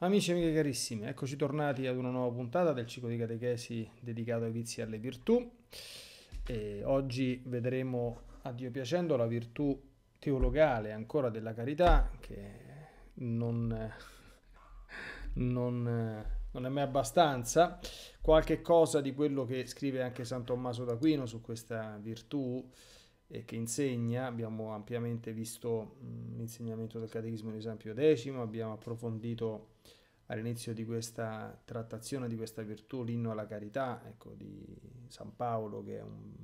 Amici e amiche carissime, eccoci tornati ad una nuova puntata del ciclo di catechesi dedicato ai vizi e alle virtù. E oggi vedremo, a Dio piacendo, la virtù teologale ancora della carità, che non, non, non è mai abbastanza. Qualche cosa di quello che scrive anche San Tommaso d'Aquino su questa virtù, eh, che insegna, abbiamo ampiamente visto l'insegnamento del Catechismo in esempio decimo, abbiamo approfondito all'inizio di questa trattazione, di questa virtù, l'inno alla carità, ecco, di San Paolo, che è un,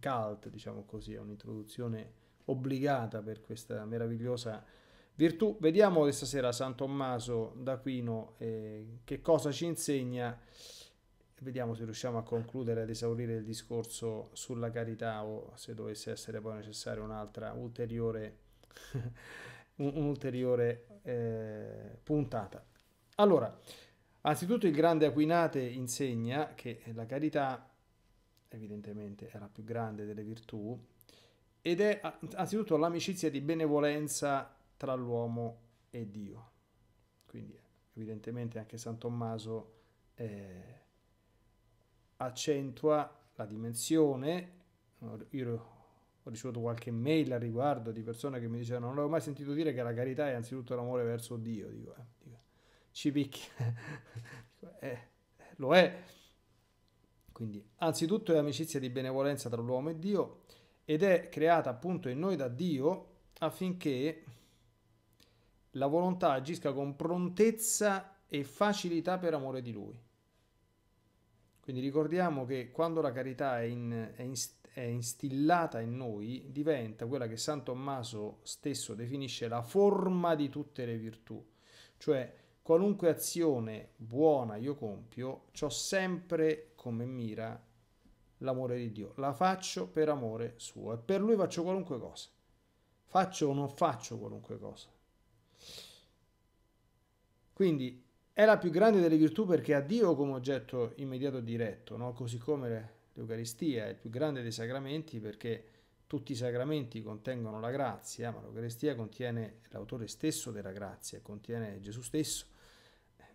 cult, diciamo così, è un'introduzione obbligata per questa meravigliosa virtù. Vediamo questa sera San Tommaso d'Aquino eh, che cosa ci insegna Vediamo se riusciamo a concludere ad esaurire il discorso sulla carità o se dovesse essere poi necessaria un'altra ulteriore, un'ulteriore eh, puntata. Allora, anzitutto il grande Aquinate insegna che la carità evidentemente è la più grande delle virtù ed è anzitutto l'amicizia di benevolenza tra l'uomo e Dio. Quindi evidentemente anche San Tommaso... Eh, accentua la dimensione. Io ho ricevuto qualche mail a riguardo di persone che mi dicevano non avevo mai sentito dire che la carità è anzitutto l'amore verso Dio. Dico, eh, dico ci picchia. eh, lo è. Quindi, anzitutto è amicizia di benevolenza tra l'uomo e Dio ed è creata appunto in noi da Dio affinché la volontà agisca con prontezza e facilità per amore di Lui. Quindi ricordiamo che quando la carità è, in, è, in, è instillata in noi, diventa quella che San Tommaso stesso definisce la forma di tutte le virtù, cioè qualunque azione buona io compio, ho sempre come mira l'amore di Dio, la faccio per amore suo e per lui faccio qualunque cosa, faccio o non faccio qualunque cosa. Quindi è la più grande delle virtù perché ha Dio come oggetto immediato diretto, no? così come l'Eucaristia è il più grande dei sacramenti perché tutti i sacramenti contengono la grazia, ma l'Eucaristia contiene l'autore stesso della grazia, contiene Gesù stesso.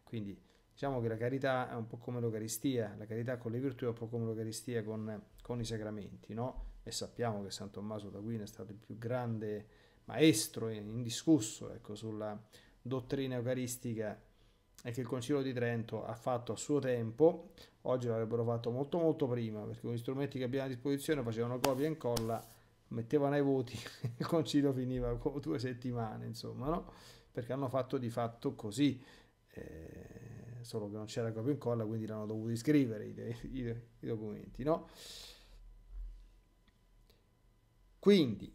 Quindi diciamo che la carità è un po' come l'Eucaristia, la carità con le virtù è un po' come l'Eucaristia con, con i sacramenti, no? E sappiamo che San Tommaso d'Aquino è stato il più grande maestro indiscusso ecco, sulla dottrina eucaristica e che il Concilio di Trento ha fatto a suo tempo, oggi l'avrebbero fatto molto molto prima, perché con gli strumenti che abbiamo a disposizione facevano copia e incolla, mettevano ai voti, il Concilio finiva con due settimane, insomma, no? Perché hanno fatto di fatto così, eh, solo che non c'era copia e incolla, quindi l'hanno dovuto scrivere i, i, i documenti, no? Quindi,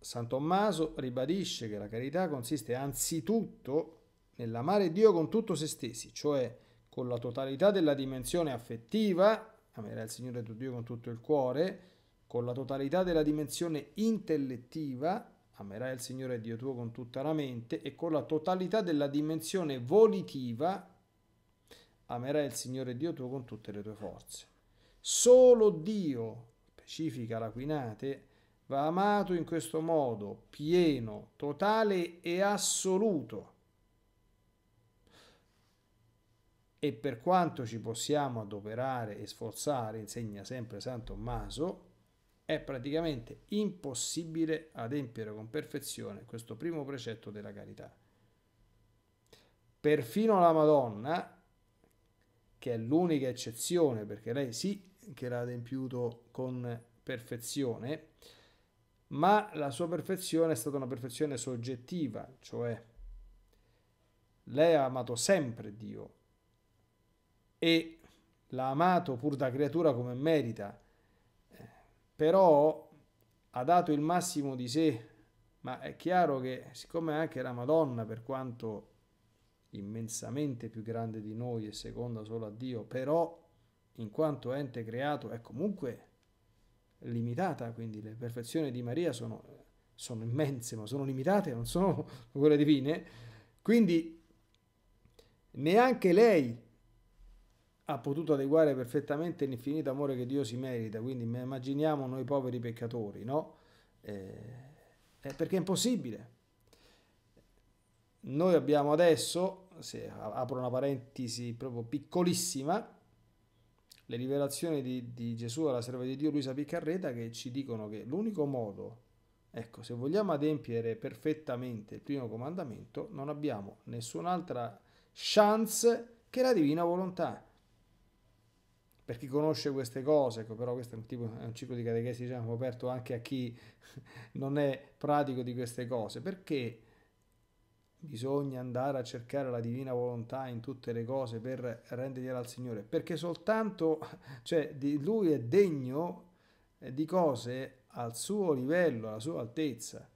San Tommaso ribadisce che la carità consiste anzitutto nell'amare Dio con tutto se stessi, cioè con la totalità della dimensione affettiva, amerai il Signore tuo Dio con tutto il cuore, con la totalità della dimensione intellettiva, amerai il Signore Dio tuo con tutta la mente, e con la totalità della dimensione volitiva, amerai il Signore Dio tuo con tutte le tue forze. Solo Dio, specifica la Quinate, va amato in questo modo, pieno, totale e assoluto. e per quanto ci possiamo adoperare e sforzare, insegna sempre San Tommaso, è praticamente impossibile adempiere con perfezione questo primo precetto della carità. Perfino la Madonna, che è l'unica eccezione, perché lei sì che l'ha adempiuto con perfezione, ma la sua perfezione è stata una perfezione soggettiva, cioè lei ha amato sempre Dio e l'ha amato pur da creatura come merita, eh, però ha dato il massimo di sé, ma è chiaro che siccome anche la Madonna, per quanto immensamente più grande di noi e seconda solo a Dio, però in quanto ente creato è comunque limitata, quindi le perfezioni di Maria sono, sono immense, ma sono limitate, non sono quelle divine, quindi neanche lei ha potuto adeguare perfettamente l'infinito amore che Dio si merita, quindi immaginiamo noi poveri peccatori, no? Eh, eh, perché è impossibile. Noi abbiamo adesso, se apro una parentesi proprio piccolissima, le rivelazioni di, di Gesù alla serva di Dio Luisa Piccarreta che ci dicono che l'unico modo, ecco, se vogliamo adempiere perfettamente il primo comandamento, non abbiamo nessun'altra chance che la divina volontà per chi conosce queste cose, ecco, però questo è un, tipo, è un ciclo di catechesi diciamo, aperto anche a chi non è pratico di queste cose, perché bisogna andare a cercare la divina volontà in tutte le cose per rendergliela al Signore, perché soltanto cioè, Lui è degno eh, di cose al suo livello, alla sua altezza,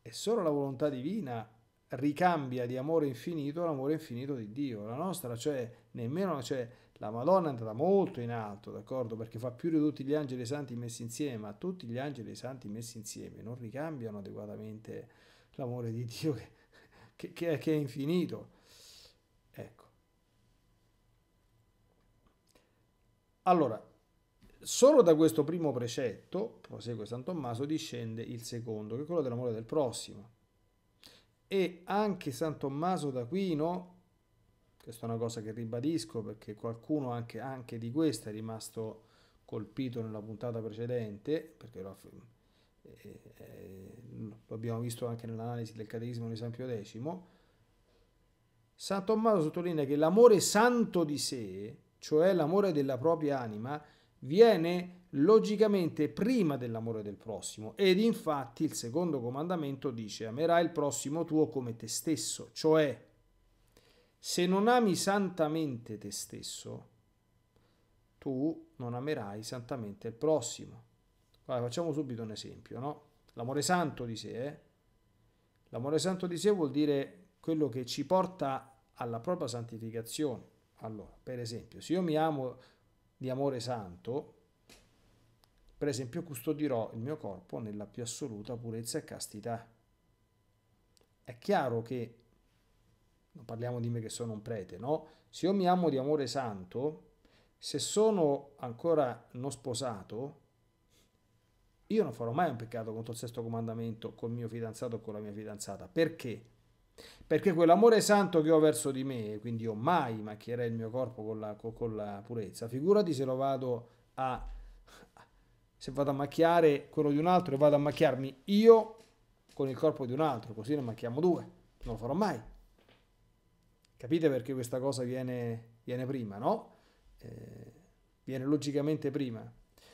e solo la volontà divina ricambia di amore infinito l'amore infinito di Dio, la nostra, cioè nemmeno... Cioè, la Madonna è andata molto in alto, d'accordo? Perché fa più di tutti gli angeli e santi messi insieme, ma tutti gli angeli e santi messi insieme non ricambiano adeguatamente l'amore di Dio che, che, che, che è infinito. Ecco. Allora, solo da questo primo precetto, prosegue San Tommaso, discende il secondo, che è quello dell'amore del prossimo. E anche San Tommaso d'Aquino questa è una cosa che ribadisco perché qualcuno anche, anche di questa è rimasto colpito nella puntata precedente, perché lo, eh, eh, lo abbiamo visto anche nell'analisi del Catechismo di San Pio X, San Tommaso sottolinea che l'amore santo di sé, cioè l'amore della propria anima, viene logicamente prima dell'amore del prossimo ed infatti il secondo comandamento dice amerai il prossimo tuo come te stesso, cioè se non ami santamente te stesso, tu non amerai santamente il prossimo. Guarda, facciamo subito un esempio, no? L'amore santo di sé, eh? L'amore santo di sé vuol dire quello che ci porta alla propria santificazione. Allora, per esempio, se io mi amo di amore santo, per esempio custodirò il mio corpo nella più assoluta purezza e castità. È chiaro che non parliamo di me che sono un prete, no? Se io mi amo di amore santo, se sono ancora non sposato, io non farò mai un peccato contro il sesto comandamento col mio fidanzato o con la mia fidanzata. Perché? Perché quell'amore santo che ho verso di me, quindi io mai macchierei il mio corpo con la, con la purezza, figurati se lo vado a... se vado a macchiare quello di un altro e vado a macchiarmi io con il corpo di un altro, così ne macchiamo due. Non lo farò mai. Capite perché questa cosa viene, viene prima, no? Eh, viene logicamente prima.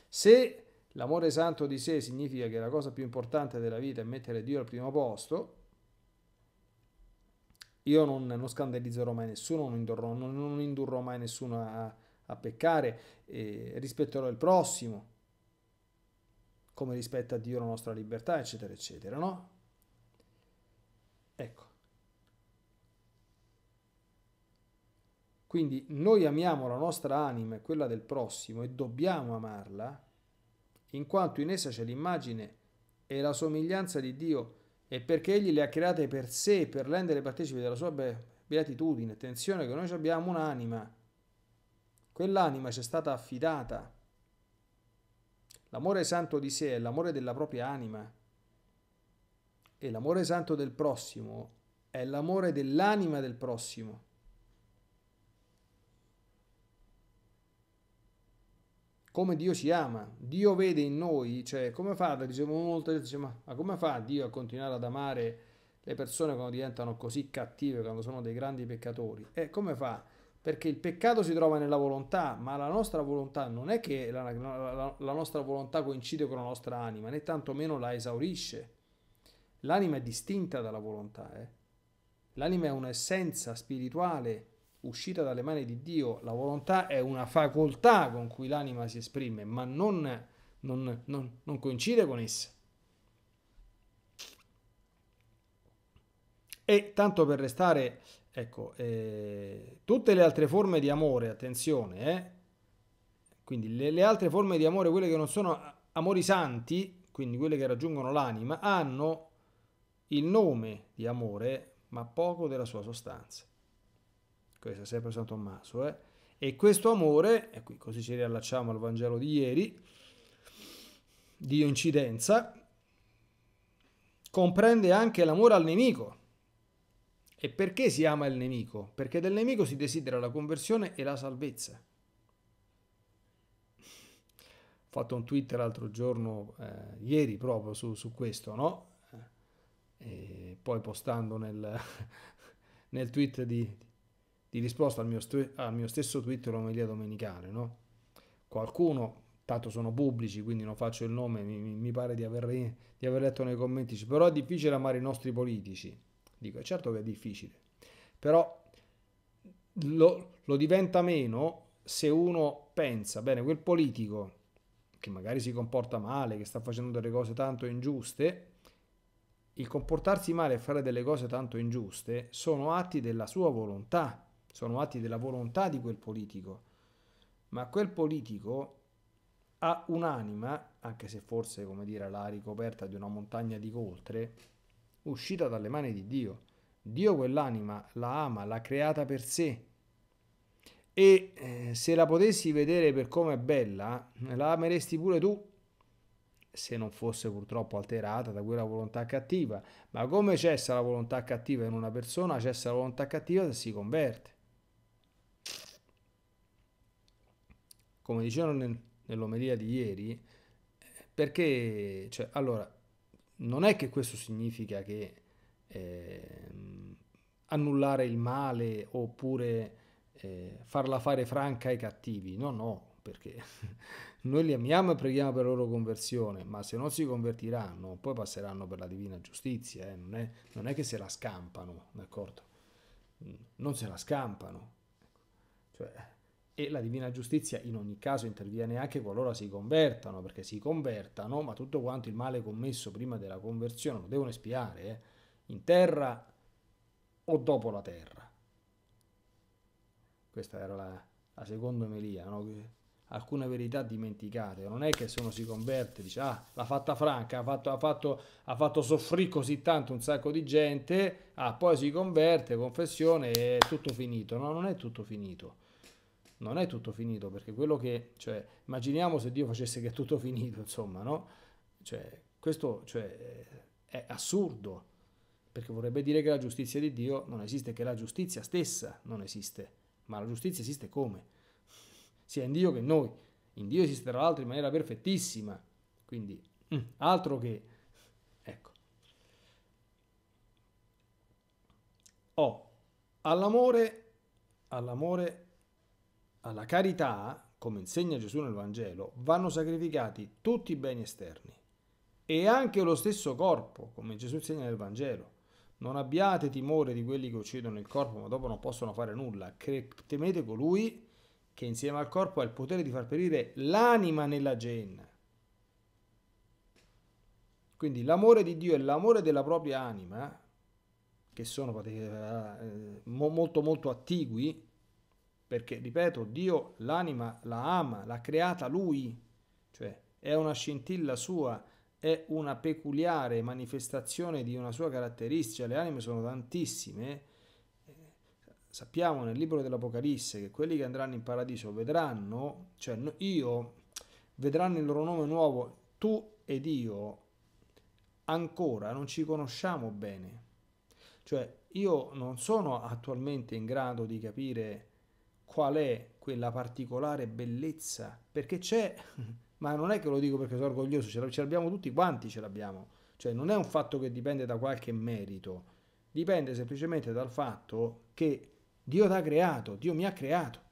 Se l'amore santo di sé significa che la cosa più importante della vita è mettere Dio al primo posto, io non, non scandalizzerò mai nessuno, non indurrò, non, non indurrò mai nessuno a, a peccare, eh, rispetterò il prossimo, come rispetta Dio la nostra libertà, eccetera, eccetera, no? Ecco. Quindi noi amiamo la nostra anima e quella del prossimo e dobbiamo amarla, in quanto in essa c'è l'immagine e la somiglianza di Dio e perché Egli le ha create per sé, per rendere partecipi della sua beatitudine. Attenzione che noi abbiamo un'anima, quell'anima ci è stata affidata. L'amore santo di sé è l'amore della propria anima e l'amore santo del prossimo è l'amore dell'anima del prossimo. come Dio ci ama, Dio vede in noi, cioè come fa, dicevo molte volte, ma, ma come fa Dio a continuare ad amare le persone quando diventano così cattive, quando sono dei grandi peccatori? E come fa? Perché il peccato si trova nella volontà, ma la nostra volontà non è che la, la, la nostra volontà coincide con la nostra anima, né tantomeno la esaurisce. L'anima è distinta dalla volontà, eh? l'anima è un'essenza spirituale uscita dalle mani di Dio, la volontà è una facoltà con cui l'anima si esprime, ma non, non, non, non coincide con essa. E tanto per restare, ecco, eh, tutte le altre forme di amore, attenzione, eh, quindi le, le altre forme di amore, quelle che non sono amori santi, quindi quelle che raggiungono l'anima, hanno il nome di amore, ma poco della sua sostanza. Ecco, questo è sempre San Tommaso, eh? e questo amore, e qui così ci riallacciamo al Vangelo di ieri, di incidenza, comprende anche l'amore al nemico. E perché si ama il nemico? Perché del nemico si desidera la conversione e la salvezza. Ho fatto un tweet l'altro giorno, eh, ieri proprio su, su questo, no? Eh, e poi postando nel, nel tweet di, di risposta al mio, al mio stesso tweet dell'omelia domenicale, no? Qualcuno, tanto sono pubblici, quindi non faccio il nome, mi, mi pare di aver, di aver, letto nei commenti, però è difficile amare i nostri politici. Dico, è eh, certo che è difficile, però lo, lo diventa meno se uno pensa, bene, quel politico che magari si comporta male, che sta facendo delle cose tanto ingiuste, il comportarsi male e fare delle cose tanto ingiuste sono atti della sua volontà sono atti della volontà di quel politico, ma quel politico ha un'anima, anche se forse come dire l'ha ricoperta di una montagna di coltre, uscita dalle mani di Dio. Dio quell'anima la ama, l'ha creata per sé. E eh, se la potessi vedere per come è bella, la ameresti pure tu, se non fosse purtroppo alterata da quella volontà cattiva. Ma come cessa la volontà cattiva in una persona, cessa la volontà cattiva se si converte. come dicevano nel, nell'omelia di ieri, eh, perché, cioè, allora, non è che questo significa che eh, annullare il male oppure eh, farla fare franca ai cattivi, no, no, perché noi li amiamo e preghiamo per la loro conversione, ma se non si convertiranno, poi passeranno per la divina giustizia, eh? non, è, non, è, che se la scampano, d'accordo? Non se la scampano. Cioè, e la divina giustizia in ogni caso interviene anche qualora si convertano, perché si convertano, ma tutto quanto il male commesso prima della conversione lo devono espiare eh, in terra o dopo la terra. Questa era la, la seconda melia, no? alcune verità dimenticate, non è che se uno si converte dice ah l'ha fatta franca, ha fatto, ha fatto, ha fatto soffrire così tanto un sacco di gente, ah poi si converte, confessione, e tutto finito, no non è tutto finito, non è tutto finito, perché quello che, cioè, immaginiamo se Dio facesse che è tutto finito, insomma, no? Cioè, questo cioè, è assurdo, perché vorrebbe dire che la giustizia di Dio non esiste, che la giustizia stessa non esiste, ma la giustizia esiste come? Sia in Dio che in noi. In Dio esiste tra l'altro in maniera perfettissima, quindi mm, altro che... Ecco. Oh, all'amore, all'amore alla carità, come insegna Gesù nel Vangelo, vanno sacrificati tutti i beni esterni e anche lo stesso corpo, come Gesù insegna nel Vangelo. Non abbiate timore di quelli che uccidono il corpo, ma dopo non possono fare nulla. Temete colui che insieme al corpo ha il potere di far perire l'anima nella genna. Quindi l'amore di Dio e l'amore della propria anima, che sono eh, molto molto attigui, perché, ripeto, Dio l'anima la ama, l'ha creata lui, cioè è una scintilla sua, è una peculiare manifestazione di una sua caratteristica, le anime sono tantissime. Sappiamo nel libro dell'Apocalisse che quelli che andranno in paradiso vedranno, cioè io, vedranno il loro nome nuovo, tu ed io ancora non ci conosciamo bene. Cioè io non sono attualmente in grado di capire qual è quella particolare bellezza, perché c'è, ma non è che lo dico perché sono orgoglioso, ce l'abbiamo tutti quanti, ce l'abbiamo, cioè non è un fatto che dipende da qualche merito, dipende semplicemente dal fatto che Dio ti ha creato, Dio mi ha creato.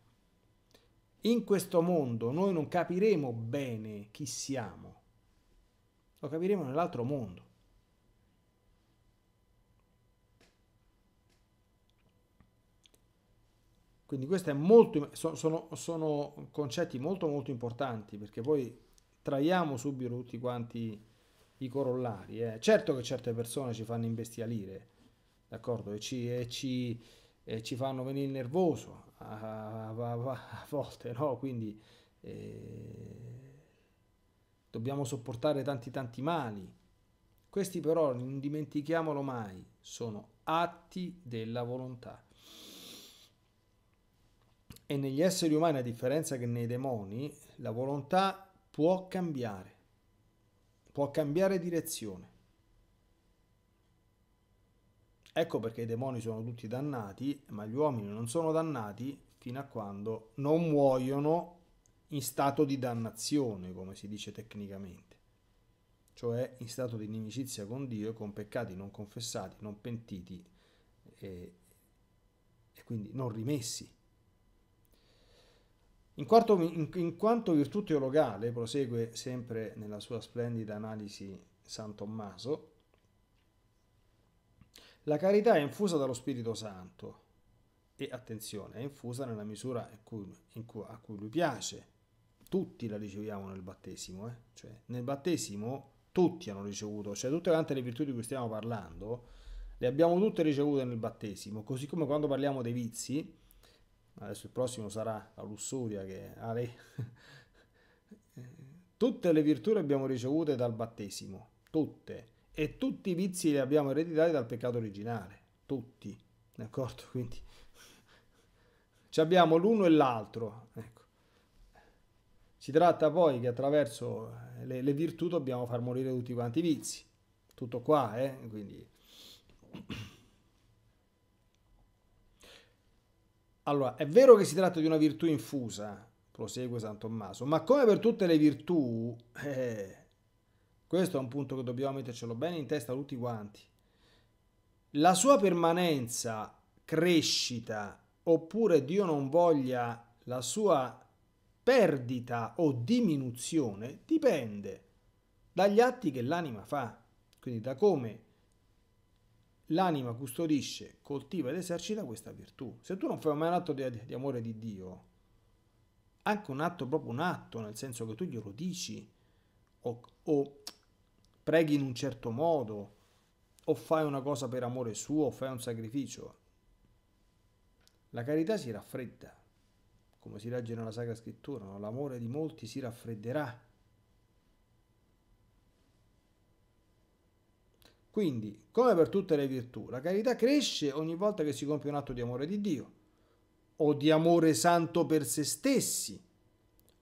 In questo mondo noi non capiremo bene chi siamo, lo capiremo nell'altro mondo. Quindi questi sono, sono, concetti molto molto importanti perché poi traiamo subito tutti quanti i corollari. Eh. Certo che certe persone ci fanno imbestialire, d'accordo? E ci, e ci, e ci fanno venire nervoso a, a, a, a volte, no? Quindi eh, dobbiamo sopportare tanti tanti mali. Questi però, non dimentichiamolo mai, sono atti della volontà e negli esseri umani, a differenza che nei demoni, la volontà può cambiare, può cambiare direzione. Ecco perché i demoni sono tutti dannati, ma gli uomini non sono dannati fino a quando non muoiono in stato di dannazione, come si dice tecnicamente, cioè in stato di inimicizia con Dio, e con peccati non confessati, non pentiti e, e quindi non rimessi. In quanto, in, in quanto virtù teologale, prosegue sempre nella sua splendida analisi San Tommaso, la carità è infusa dallo Spirito Santo e, attenzione, è infusa nella misura in cui, in cui, a cui lui piace. Tutti la riceviamo nel battesimo, eh? cioè, nel battesimo tutti hanno ricevuto, cioè tutte quante le virtù di cui stiamo parlando le abbiamo tutte ricevute nel battesimo, così come quando parliamo dei vizi, adesso il prossimo sarà la lussuria che ha lei. tutte le virtù le abbiamo ricevute dal battesimo, tutte, e tutti i vizi li abbiamo ereditati dal peccato originale, tutti, d'accordo? Quindi ci abbiamo l'uno e l'altro, ecco. Si tratta poi che attraverso le, le, virtù dobbiamo far morire tutti quanti i vizi. Tutto qua, eh? Quindi... Allora, è vero che si tratta di una virtù infusa, prosegue San Tommaso, ma come per tutte le virtù, eh, questo è un punto che dobbiamo mettercelo bene in testa tutti quanti, la sua permanenza, crescita, oppure Dio non voglia la sua perdita o diminuzione, dipende dagli atti che l'anima fa, quindi da come l'anima custodisce, coltiva ed esercita questa virtù. Se tu non fai mai un atto di, di, amore di Dio, anche un atto, proprio un atto, nel senso che tu glielo dici, o, o preghi in un certo modo, o fai una cosa per amore suo, o fai un sacrificio, la carità si raffredda, come si legge nella Sacra Scrittura, no? l'amore di molti si raffredderà Quindi, come per tutte le virtù, la carità cresce ogni volta che si compie un atto di amore di Dio, o di amore santo per se stessi,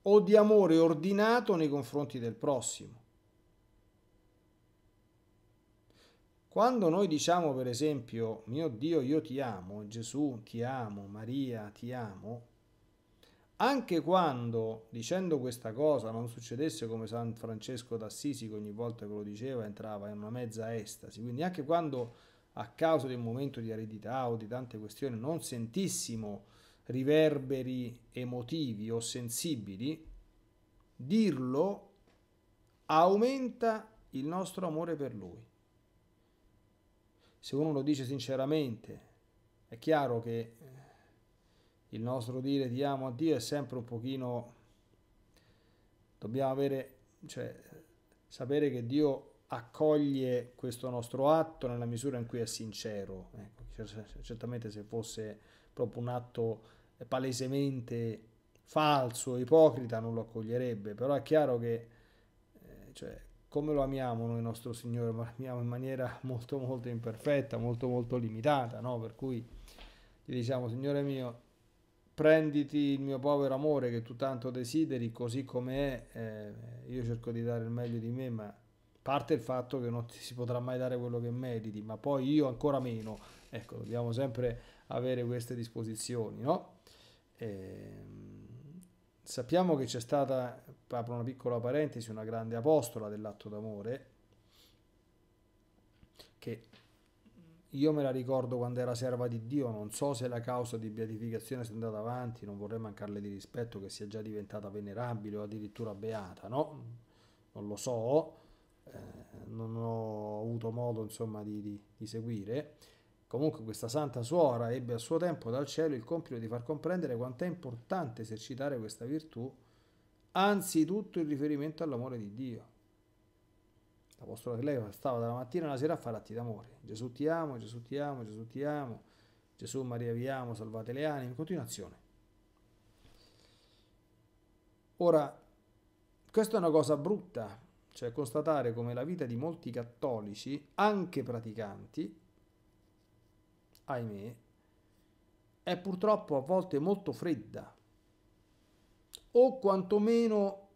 o di amore ordinato nei confronti del prossimo. Quando noi diciamo per esempio, mio Dio, io ti amo, Gesù, ti amo, Maria, ti amo, anche quando, dicendo questa cosa, non succedesse come San Francesco d'Assisi che ogni volta che lo diceva entrava in una mezza estasi, quindi anche quando a causa di un momento di aridità o di tante questioni non sentissimo riverberi emotivi o sensibili, dirlo aumenta il nostro amore per lui. Se uno lo dice sinceramente, è chiaro che il nostro dire ti amo a Dio è sempre un pochino, dobbiamo avere, cioè, sapere che Dio accoglie questo nostro atto nella misura in cui è sincero. Ecco, certamente se fosse proprio un atto palesemente falso, ipocrita, non lo accoglierebbe, però è chiaro che eh, cioè, come lo amiamo noi nostro Signore, ma lo amiamo in maniera molto molto imperfetta, molto molto limitata, no? per cui gli diciamo Signore mio, prenditi il mio povero amore che tu tanto desideri così come è, eh, io cerco di dare il meglio di me, ma parte il fatto che non ti si potrà mai dare quello che meriti, ma poi io ancora meno, ecco, dobbiamo sempre avere queste disposizioni, no? E, ehm, sappiamo che c'è stata, apro una piccola parentesi, una grande apostola dell'atto d'amore, che io me la ricordo quando era serva di Dio, non so se la causa di beatificazione sia andata avanti, non vorrei mancarle di rispetto che sia già diventata venerabile o addirittura beata, no? Non lo so, eh, non ho avuto modo insomma di, di, di seguire. Comunque questa santa suora ebbe a suo tempo dal cielo il compito di far comprendere quanto è importante esercitare questa virtù, anzitutto in riferimento all'amore di Dio l'apostolo postura che lei stava dalla mattina alla sera a fare atti d'amore. Gesù ti amo, Gesù ti amo, Gesù ti amo, Gesù Maria vi amo, salvate le anime, in continuazione. Ora, questa è una cosa brutta, cioè constatare come la vita di molti cattolici, anche praticanti, ahimè, è purtroppo a volte molto fredda o quantomeno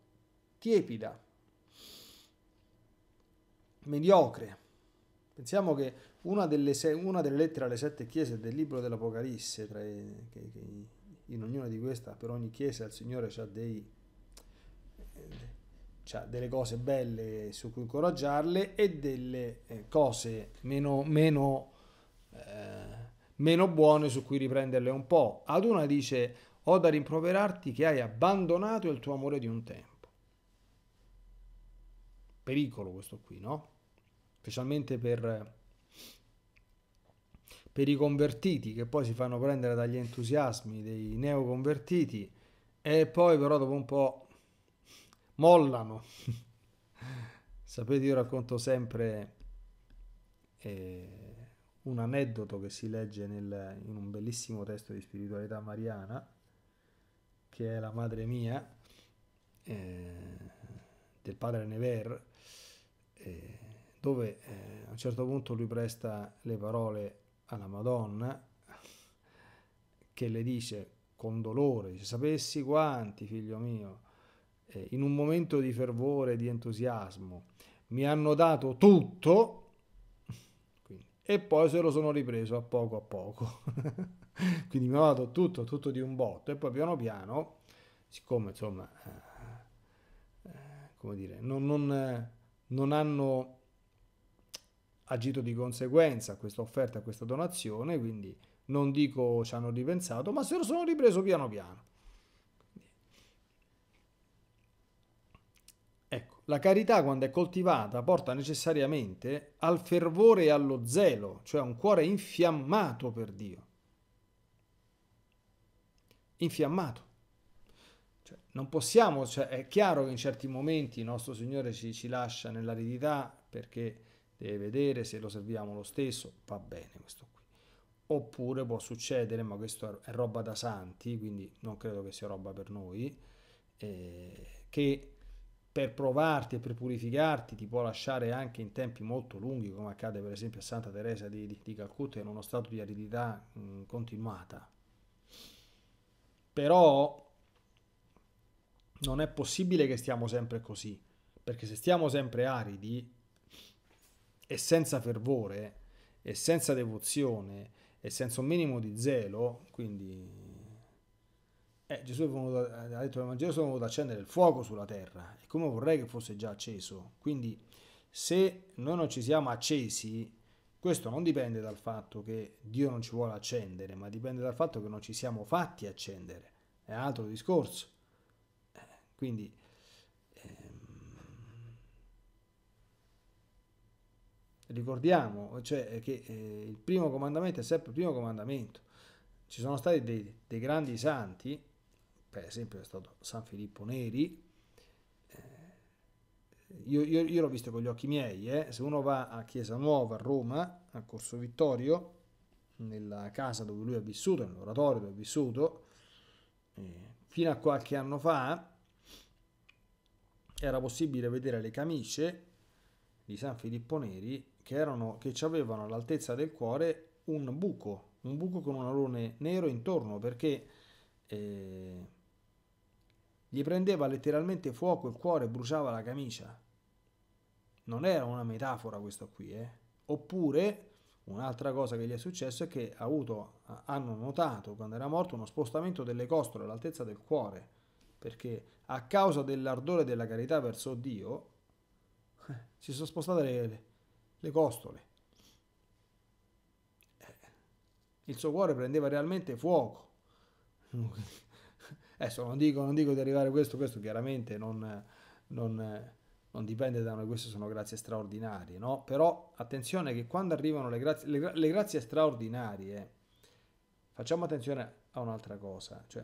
tiepida mediocre. Pensiamo che una delle, se- una delle lettere alle sette chiese del libro dell'Apocalisse, i, che, che in ognuna di queste, per ogni chiesa, il Signore ha dei, cioè delle cose belle su cui incoraggiarle e delle eh, cose meno, meno, eh, meno, buone su cui riprenderle un po'. Ad una dice: Ho da rimproverarti che hai abbandonato il tuo amore di un tempo pericolo questo qui, no? Specialmente per, per i convertiti che poi si fanno prendere dagli entusiasmi dei neoconvertiti e poi però dopo un po' mollano. Sapete, io racconto sempre eh, un aneddoto che si legge nel, in un bellissimo testo di spiritualità mariana, che è la madre mia, eh, del padre Never, eh, dove eh, a un certo punto lui presta le parole alla Madonna che le dice con dolore, dice, sapessi quanti, figlio mio, eh, in un momento di fervore, di entusiasmo, mi hanno dato tutto quindi, e poi se lo sono ripreso a poco a poco. quindi mi hanno dato tutto, tutto di un botto e poi piano piano, siccome insomma, eh, eh come dire, non... non non hanno agito di conseguenza a questa offerta, a questa donazione, quindi non dico ci hanno ripensato, ma se lo sono ripreso piano piano. Ecco, la carità quando è coltivata porta necessariamente al fervore e allo zelo, cioè a un cuore infiammato per Dio. Infiammato non possiamo, cioè, è chiaro che in certi momenti il nostro Signore ci, ci lascia nell'aridità perché deve vedere se lo serviamo lo stesso, va bene questo qui. Oppure può succedere, ma questo è roba da santi, quindi non credo che sia roba per noi, eh, che per provarti e per purificarti ti può lasciare anche in tempi molto lunghi, come accade per esempio a Santa Teresa di, di, di Calcutta, in uno stato di aridità mh, mm, continuata. Però non è possibile che stiamo sempre così, perché se stiamo sempre aridi e senza fervore e senza devozione e senza un minimo di zelo, quindi eh, Gesù a, ha detto nel Vangelo sono venuto ad accendere il fuoco sulla terra e come vorrei che fosse già acceso. Quindi se noi non ci siamo accesi, questo non dipende dal fatto che Dio non ci vuole accendere, ma dipende dal fatto che non ci siamo fatti accendere. È un altro discorso. Quindi ehm, ricordiamo cioè, che eh, il primo comandamento è sempre il primo comandamento. Ci sono stati dei, dei grandi santi, per esempio è stato San Filippo Neri, eh, io, io, io, l'ho visto con gli occhi miei, eh. se uno va a Chiesa Nuova a Roma, a Corso Vittorio, nella casa dove lui ha vissuto, nell'oratorio dove ha vissuto, eh, fino a qualche anno fa, era possibile vedere le camicie di San Filippo Neri che, erano, che avevano all'altezza del cuore un buco, un buco con un alone nero intorno perché eh, gli prendeva letteralmente fuoco il cuore e bruciava la camicia. Non era una metafora questo qui, eh? Oppure un'altra cosa che gli è successo è che ha avuto, hanno notato quando era morto uno spostamento delle costole all'altezza del cuore perché a causa dell'ardore della carità verso Dio eh, si sono spostate le, le costole. Eh, il suo cuore prendeva realmente fuoco. Adesso non dico, non dico di arrivare a questo, questo chiaramente non, non, non dipende da noi, queste sono grazie straordinarie, no? Però attenzione che quando arrivano le grazie, le, le grazie straordinarie, facciamo attenzione a un'altra cosa, cioè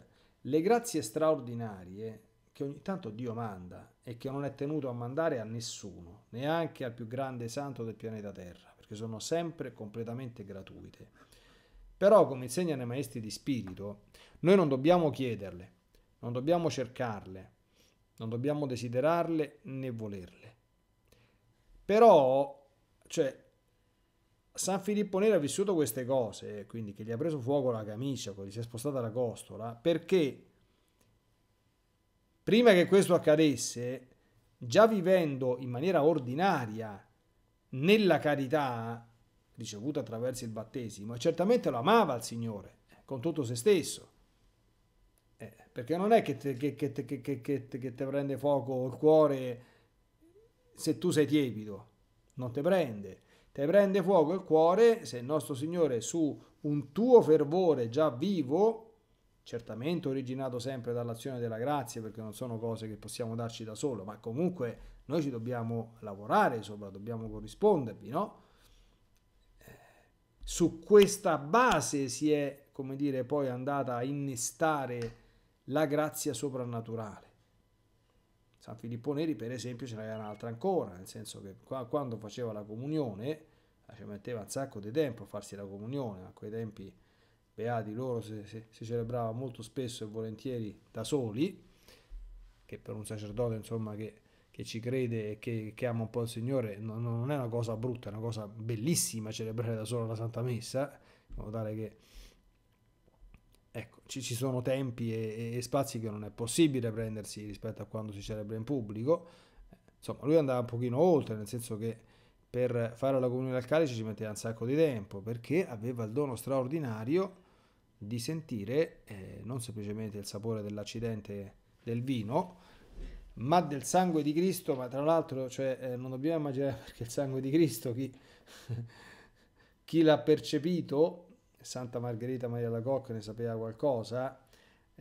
le grazie straordinarie che ogni tanto Dio manda e che non è tenuto a mandare a nessuno, neanche al più grande santo del pianeta Terra, perché sono sempre completamente gratuite. Però, come insegnano i maestri di spirito, noi non dobbiamo chiederle, non dobbiamo cercarle, non dobbiamo desiderarle né volerle. Però, cioè, San Filippo Neri ha vissuto queste cose, quindi che gli ha preso fuoco la camicia, che gli si è spostata la costola, perché prima che questo accadesse, già vivendo in maniera ordinaria nella carità ricevuta attraverso il battesimo, certamente lo amava il Signore, con tutto se stesso. Eh, perché non è che te, che, che, che te, prende fuoco il cuore se tu sei tiepido, non te prende Te prende fuoco il cuore se il nostro Signore su un tuo fervore già vivo, certamente originato sempre dall'azione della grazia, perché non sono cose che possiamo darci da solo, ma comunque noi ci dobbiamo lavorare sopra, dobbiamo corrispondervi, no? Eh, su questa base si è, come dire, poi andata a innestare la grazia soprannaturale. San Filippo Neri per esempio ce n'era un'altra ancora, nel senso che qua, quando faceva la comunione ci metteva un sacco di tempo a farsi la comunione, a quei tempi beati loro si, si, si celebrava molto spesso e volentieri da soli, che per un sacerdote insomma che che ci crede e che, che, ama un po' il Signore non, non, è una cosa brutta, è una cosa bellissima celebrare da solo la Santa Messa, in modo tale che Ecco, ci, ci sono tempi e, e, spazi che non è possibile prendersi rispetto a quando si celebra in pubblico. Insomma, lui andava un pochino oltre, nel senso che per fare la comunione al calice ci metteva un sacco di tempo, perché aveva il dono straordinario di sentire eh, non semplicemente il sapore dell'accidente del vino, ma del sangue di Cristo, ma tra l'altro cioè, eh, non dobbiamo immaginare perché il sangue di Cristo, chi, chi l'ha percepito Santa Margherita Maria Lagocca ne sapeva qualcosa,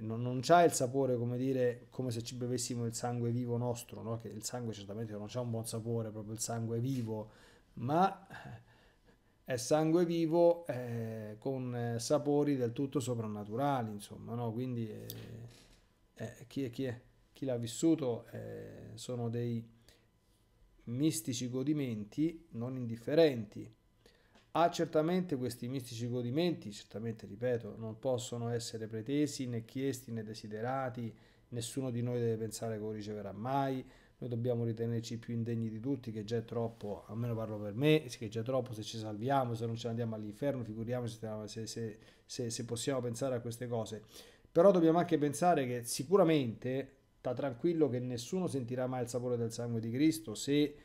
non, non c'ha il sapore come dire come se ci bevessimo il sangue vivo nostro, no? che il sangue certamente non c'ha un buon sapore, proprio il sangue vivo, ma è sangue vivo eh, con eh, sapori del tutto soprannaturali, insomma, no? quindi eh, eh, chi, è, chi, è, chi l'ha vissuto eh, sono dei mistici godimenti non indifferenti. Ha certamente questi mistici godimenti, certamente ripeto, non possono essere pretesi né chiesti né desiderati, nessuno di noi deve pensare che lo riceverà mai, noi dobbiamo ritenerci più indegni di tutti, che già è troppo, almeno parlo per me, che già è troppo se ci salviamo, se non ce ne andiamo all'inferno, figuriamoci se, se, se, se possiamo pensare a queste cose. Però dobbiamo anche pensare che sicuramente sta tranquillo che nessuno sentirà mai il sapore del sangue di Cristo se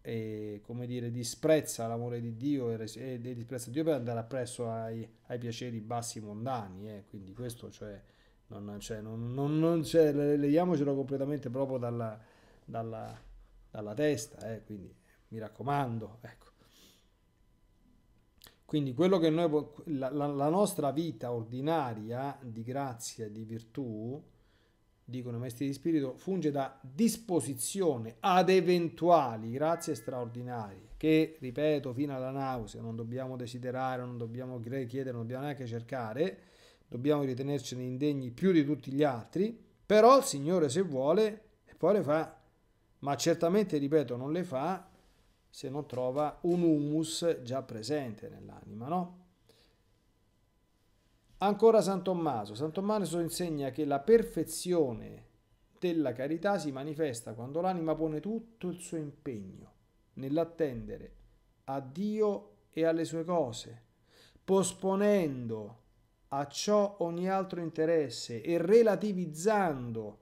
e, come dire, disprezza l'amore di Dio e, e disprezza Dio per andare appresso ai, ai piaceri bassi mondani. Eh. Quindi questo cioè, non, cioè, non, non, non cioè, leviamocelo completamente proprio dalla, dalla, dalla testa. Eh. Quindi mi raccomando. Ecco. Quindi quello che noi, la, la, nostra vita ordinaria di grazia di virtù, dicono i maestri di spirito, funge da disposizione ad eventuali grazie straordinarie, che, ripeto, fino alla nausea non dobbiamo desiderare, non dobbiamo chiedere, non dobbiamo neanche cercare, dobbiamo ritenercene indegni più di tutti gli altri, però il Signore se vuole, e poi le fa, ma certamente, ripeto, non le fa se non trova un humus già presente nell'anima, no? Ancora San Tommaso. San Tommaso insegna che la perfezione della carità si manifesta quando l'anima pone tutto il suo impegno nell'attendere a Dio e alle sue cose, posponendo a ciò ogni altro interesse e relativizzando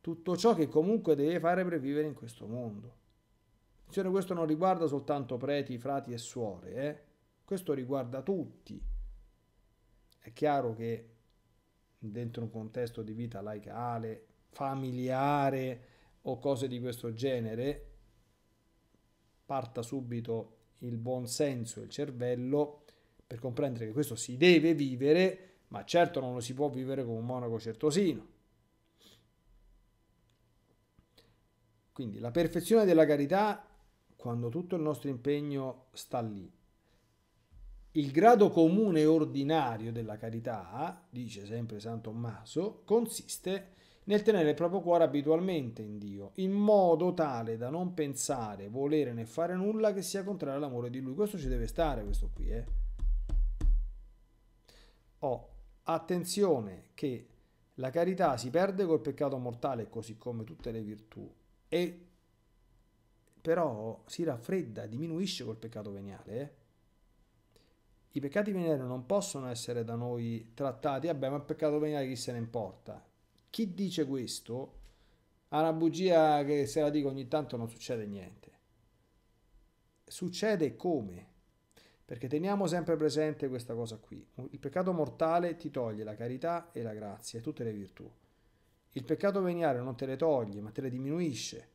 tutto ciò che comunque deve fare per vivere in questo mondo. Attenzione, questo non riguarda soltanto preti, frati e suore, eh? questo riguarda tutti è chiaro che dentro un contesto di vita laicale, familiare o cose di questo genere, parta subito il buon senso e il cervello per comprendere che questo si deve vivere, ma certo non lo si può vivere come un monaco certosino. Quindi la perfezione della carità, quando tutto il nostro impegno sta lì, il grado comune e ordinario della carità, dice sempre San Tommaso, consiste nel tenere il proprio cuore abitualmente in Dio, in modo tale da non pensare, volere né fare nulla che sia contrario all'amore di Lui. Questo ci deve stare, questo qui, eh. Oh, attenzione che la carità si perde col peccato mortale, così come tutte le virtù, e però si raffredda, diminuisce col peccato veniale, eh i peccati venerali non possono essere da noi trattati, vabbè, ma il peccato veniale chi se ne importa? Chi dice questo ha una bugia che se la dico ogni tanto non succede niente. Succede come? Perché teniamo sempre presente questa cosa qui. Il peccato mortale ti toglie la carità e la grazia e tutte le virtù. Il peccato veniale non te le toglie, ma te le diminuisce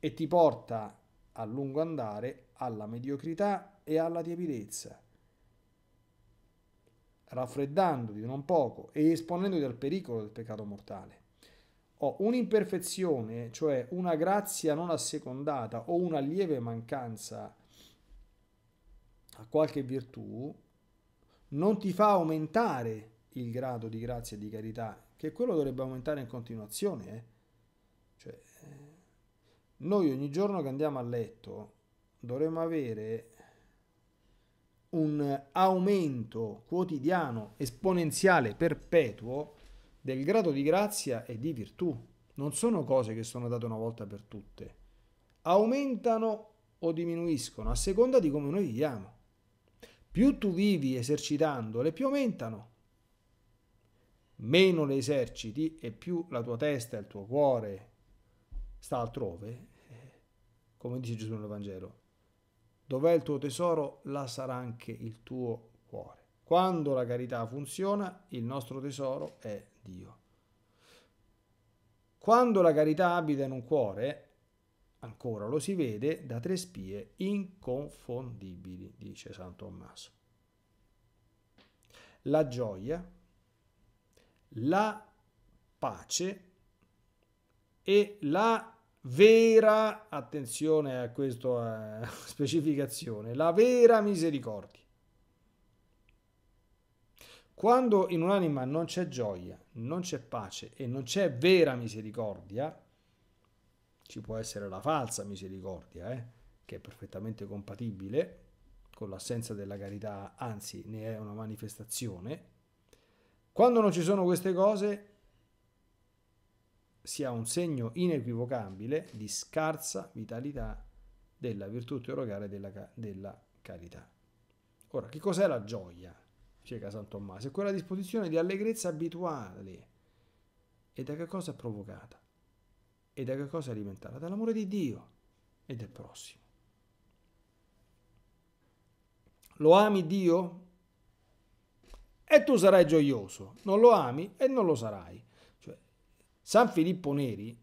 e ti porta a lungo andare alla mediocrità e alla tiepidezza, raffreddandoti non poco e esponendoti al pericolo del peccato mortale. O un'imperfezione, cioè una grazia non assecondata o una lieve mancanza a qualche virtù, non ti fa aumentare il grado di grazia e di carità, che quello dovrebbe aumentare in continuazione. Eh? Cioè, eh, noi ogni giorno che andiamo a letto dovremmo avere un aumento quotidiano, esponenziale, perpetuo del grado di grazia e di virtù. Non sono cose che sono date una volta per tutte. Aumentano o diminuiscono a seconda di come noi viviamo. Più tu vivi esercitandole, più aumentano. Meno le eserciti e più la tua testa e il tuo cuore sta altrove, come dice Gesù nel Vangelo, Dov'è il tuo tesoro, là sarà anche il tuo cuore. Quando la carità funziona, il nostro tesoro è Dio. Quando la carità abita in un cuore, ancora lo si vede da tre spie inconfondibili, dice San Tommaso. La gioia, la pace e la vera, attenzione a questa eh, specificazione, la vera misericordia. Quando in un'anima non c'è gioia, non c'è pace e non c'è vera misericordia, ci può essere la falsa misericordia, eh, che è perfettamente compatibile con l'assenza della carità, anzi ne è una manifestazione, quando non ci sono queste cose, sia un segno inequivocabile di scarsa vitalità della virtù teologale della, della carità. Ora, che cos'è la gioia? Spiega San Tommaso. È quella disposizione di allegrezza abituale. E da che cosa è provocata? E da che cosa è alimentata? Dall'amore di Dio e del prossimo. Lo ami Dio? E tu sarai gioioso. Non lo ami e non lo sarai. San Filippo Neri,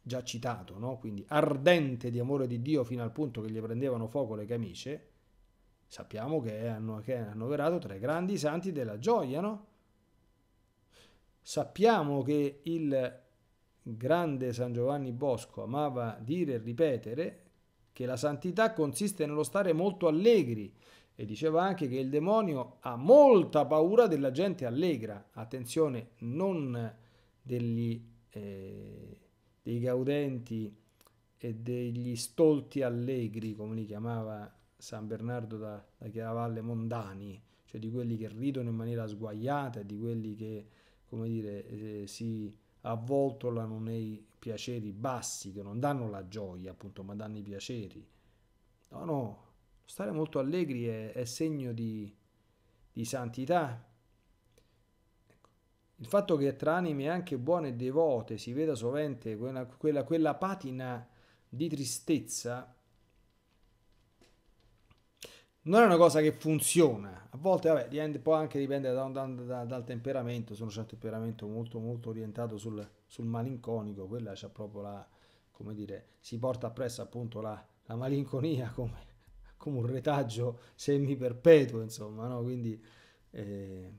già citato, no? quindi ardente di amore di Dio fino al punto che gli prendevano fuoco le camicie, sappiamo che è, annoverato tra i grandi santi della gioia, no? Sappiamo che il grande San Giovanni Bosco amava dire e ripetere che la santità consiste nello stare molto allegri e diceva anche che il demonio ha molta paura della gente allegra. Attenzione, non degli, eh, dei gaudenti e degli stolti allegri, come li chiamava San Bernardo da, da Chiaravalle Mondani, cioè di quelli che ridono in maniera sguaiata, di quelli che come dire, eh, si avvoltolano nei piaceri bassi, che non danno la gioia, appunto, ma danno i piaceri. No, no, stare molto allegri è, è segno di, di santità, il fatto che tra anime anche buone e devote si veda sovente quella, quella, quella patina di tristezza non è una cosa che funziona. A volte vabbè, dipende, può anche dipendere da, da, da, dal temperamento, sono certo temperamento molto, molto orientato sul, sul malinconico, quella c'è proprio la, come dire, si porta appresso appunto la, la malinconia come, come, un retaggio semiperpetuo, insomma, no? Quindi, eh,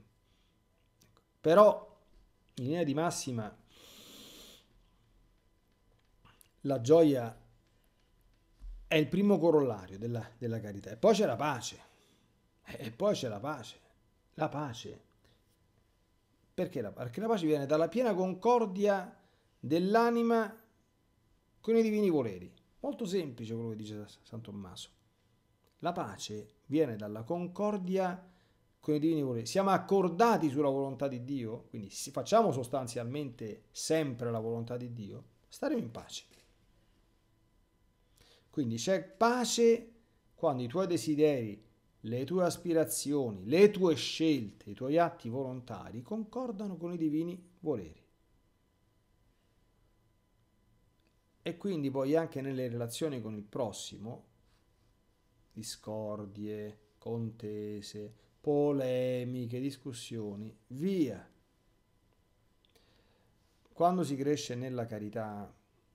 però in linea di massima la gioia è il primo corollario della, della carità. E poi c'è la pace. E poi c'è la pace. La pace. Perché la, perché la pace viene dalla piena concordia dell'anima con i divini voleri. Molto semplice quello che dice San Tommaso. La pace viene dalla concordia con i divini voleri, siamo accordati sulla volontà di Dio, quindi facciamo sostanzialmente sempre la volontà di Dio, staremo in pace. Quindi c'è pace quando i tuoi desideri, le tue aspirazioni, le tue scelte, i tuoi atti volontari concordano con i divini voleri. E quindi poi anche nelle relazioni con il prossimo, discordie, contese, polemiche, discussioni, via. Quando si cresce nella carità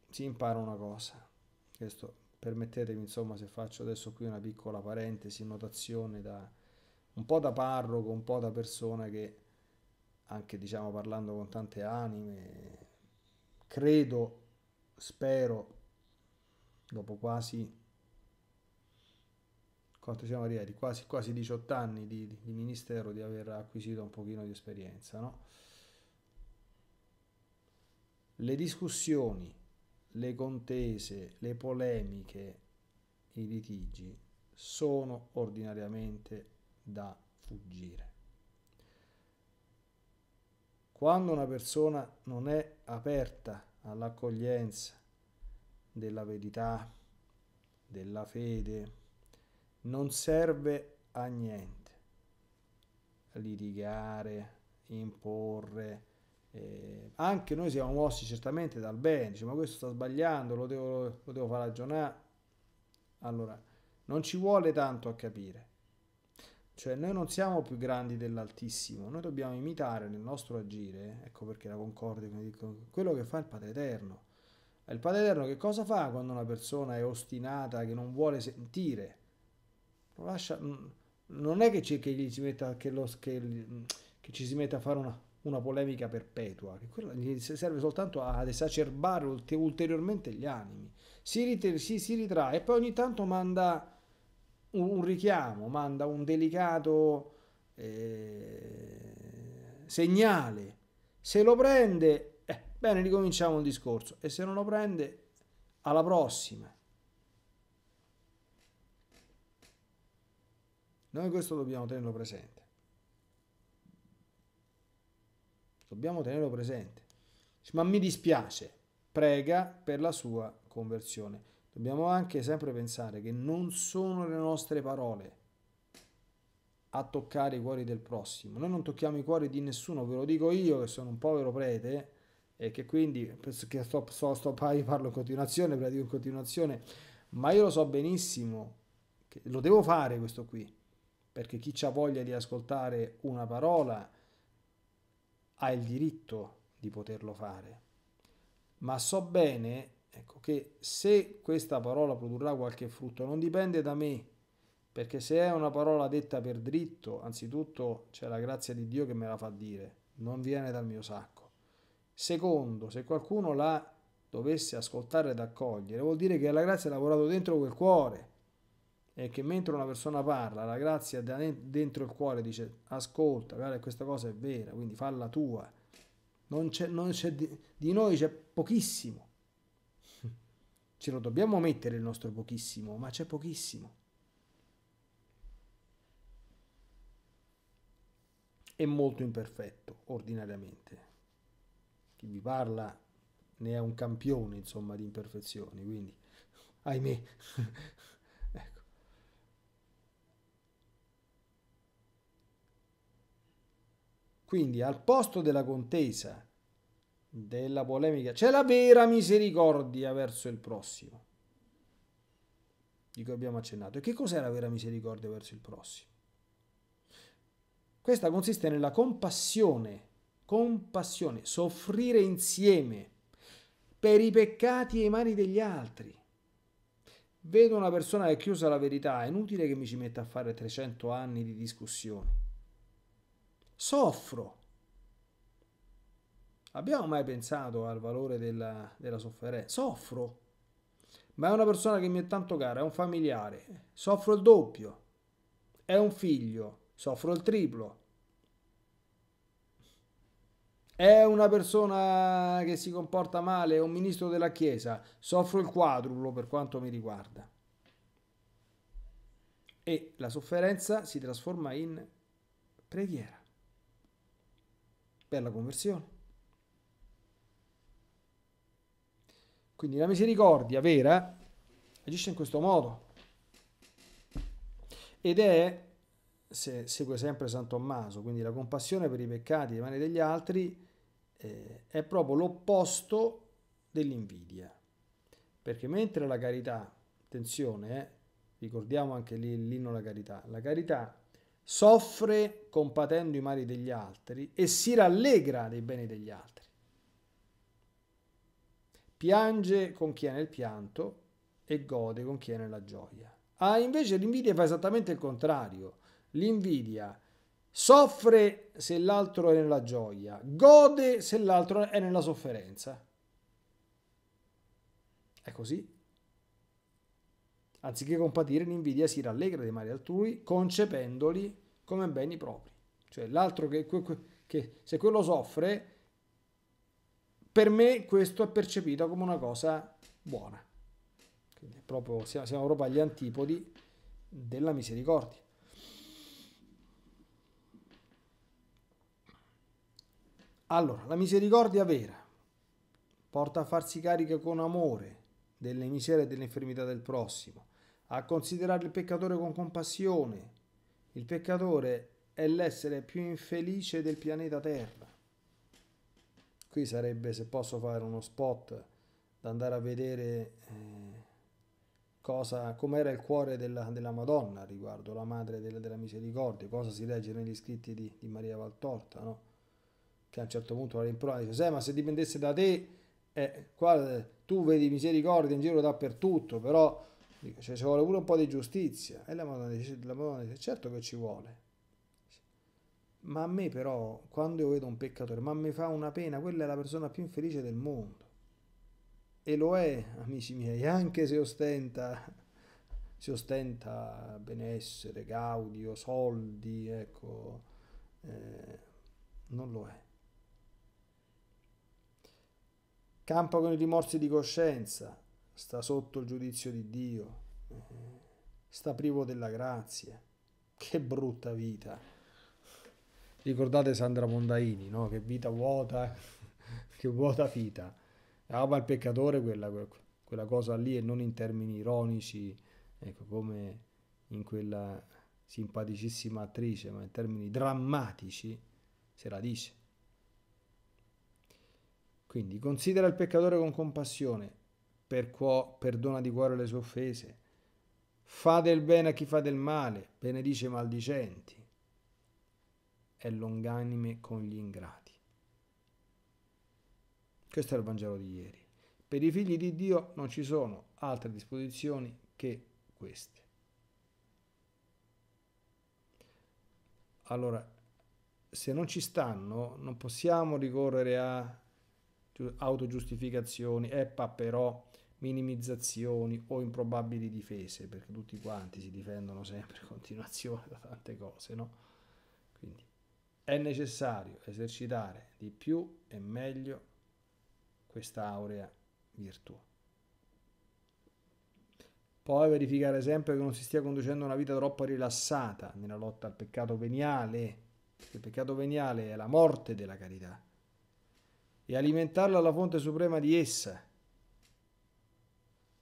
si impara una cosa, questo permettetemi insomma se faccio adesso qui una piccola parentesi, notazione da, un po' da parroco, un po' da persona che anche diciamo parlando con tante anime, credo, spero, dopo quasi quanto siamo arrivati, quasi, quasi 18 anni di, di, ministero, di aver acquisito un pochino di esperienza. No? Le discussioni, le contese, le polemiche, i litigi sono ordinariamente da fuggire. Quando una persona non è aperta all'accoglienza della verità, della fede, non serve a niente litigare, imporre. Eh, anche noi siamo mossi certamente dal bene, dice, ma questo sta sbagliando, lo devo, lo devo far ragionare. Allora, non ci vuole tanto a capire. Cioè noi non siamo più grandi dell'Altissimo, noi dobbiamo imitare nel nostro agire, ecco perché la concordia, quello che fa il Padre Eterno. Il Padre Eterno che cosa fa quando una persona è ostinata, che non vuole sentire? Lascia, mm, non è che, ci, che si metta, che lo, mm, che ci si metta a fare una, una polemica perpetua, che quella gli serve soltanto ad esacerbare ulteriormente gli animi. Si, rit- si, si ritrae e poi ogni tanto manda un, un richiamo, manda un delicato eh, segnale. Se lo prende, eh, bene, ricominciamo il discorso. E se non lo prende, alla prossima. Noi questo dobbiamo tenerlo presente. Dobbiamo tenerlo presente. Ma mi dispiace, prega per la sua conversione. Dobbiamo anche sempre pensare che non sono le nostre parole a toccare i cuori del prossimo. Noi non tocchiamo i cuori di nessuno, ve lo dico io che sono un povero prete e che quindi penso che sto, sto, sto parlo in continuazione, pratico in continuazione, ma io lo so benissimo che lo devo fare questo qui, perché chi ha voglia di ascoltare una parola ha il diritto di poterlo fare. Ma so bene ecco, che se questa parola produrrà qualche frutto non dipende da me, perché se è una parola detta per dritto, anzitutto c'è la grazia di Dio che me la fa dire, non viene dal mio sacco. Secondo, se qualcuno la dovesse ascoltare ed accogliere, vuol dire che la grazia ha lavorato dentro quel cuore è che mentre una persona parla, la grazia dentro il cuore dice ascolta, guarda questa cosa è vera, quindi falla tua. Non c'è, non c'è di, di, noi c'è pochissimo. Ce lo dobbiamo mettere il nostro pochissimo, ma c'è pochissimo. È molto imperfetto, ordinariamente. Chi vi parla ne è un campione, insomma, di imperfezioni, quindi, ahimè, Quindi al posto della contesa, della polemica, c'è la vera misericordia verso il prossimo, di cui abbiamo accennato. E che cos'è la vera misericordia verso il prossimo? Questa consiste nella compassione, compassione, soffrire insieme per i peccati e i mani degli altri. Vedo una persona che è chiusa la verità, è inutile che mi ci metta a fare 300 anni di discussioni soffro. Abbiamo mai pensato al valore della, della sofferenza? Soffro. Ma è una persona che mi è tanto cara, è un familiare. Soffro il doppio. È un figlio. Soffro il triplo. È una persona che si comporta male, è un ministro della Chiesa. Soffro il quadruplo per quanto mi riguarda. E la sofferenza si trasforma in preghiera per la conversione. Quindi la misericordia vera agisce in questo modo. Ed è, se segue sempre San Tommaso, quindi la compassione per i peccati e le mani degli altri eh, è proprio l'opposto dell'invidia. Perché mentre la carità, attenzione, eh, ricordiamo anche lì l'inno la carità, la carità soffre compatendo i mali degli altri e si rallegra dei beni degli altri. Piange con chi è nel pianto e gode con chi è nella gioia. Ah, invece l'invidia fa esattamente il contrario. L'invidia soffre se l'altro è nella gioia, gode se l'altro è nella sofferenza. È così Anziché compatire, l'invidia si rallegra dei mali altrui, concependoli come beni propri. Cioè l'altro che, che se quello soffre, per me questo è percepito come una cosa buona. Quindi proprio, siamo, siamo proprio agli antipodi della misericordia. Allora, la misericordia vera porta a farsi carica con amore delle miserie e delle infermità del prossimo, a considerare il peccatore con compassione. Il peccatore è l'essere più infelice del pianeta Terra. Qui sarebbe, se posso fare uno spot, da andare a vedere eh, cosa, com'era il cuore della, della, Madonna riguardo la madre della, della, misericordia, cosa si legge negli scritti di, di Maria Valtorta, no? che a un certo punto la rimprovera, dice, sì, ma se dipendesse da te, eh, qua, eh, tu vedi misericordia in giro dappertutto, però Dico, cioè, ci vuole pure un po' di giustizia. E la Madonna dice, la Madonna dice certo che ci vuole. Ma a me però, quando io vedo un peccatore, ma mi fa una pena, quella è la persona più infelice del mondo. E lo è, amici miei, anche se ostenta, se ostenta benessere, gaudio, soldi, ecco, eh, non lo è. Campa con i rimorsi di coscienza, sta sotto il giudizio di Dio, sta privo della grazia. Che brutta vita. Ricordate Sandra Mondaini, no? Che vita vuota, che vuota vita. Ama il peccatore quella, quella cosa lì e non in termini ironici, ecco, come in quella simpaticissima attrice, ma in termini drammatici se la dice. Quindi considera il peccatore con compassione, per cuo, perdona di cuore le sue offese, fa del bene a chi fa del male, benedice i maldicenti, è longanime con gli ingrati. Questo è il Vangelo di ieri. Per i figli di Dio non ci sono altre disposizioni che queste. Allora, se non ci stanno, non possiamo ricorrere a autogiustificazioni, eppa però, minimizzazioni o improbabili difese, perché tutti quanti si difendono sempre in continuazione da tante cose, no? Quindi è necessario esercitare di più e meglio questa aurea virtù. Poi verificare sempre che non si stia conducendo una vita troppo rilassata nella lotta al peccato veniale, perché il peccato veniale è la morte della carità e alimentarla alla fonte suprema di essa.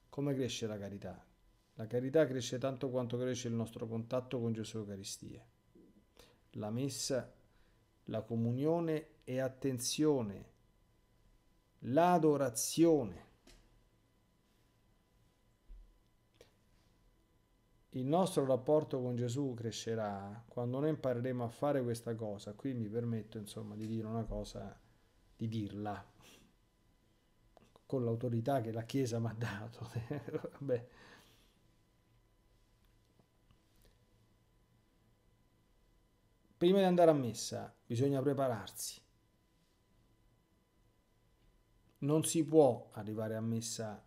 Come cresce la carità? La carità cresce tanto quanto cresce il nostro contatto con Gesù Eucaristia. La messa, la comunione e attenzione, l'adorazione. il nostro rapporto con Gesù crescerà quando noi impareremo a fare questa cosa. Qui mi permetto insomma di dire una cosa di dirla con l'autorità che la Chiesa mi ha dato. Beh. Prima di andare a messa bisogna prepararsi. Non si può arrivare a messa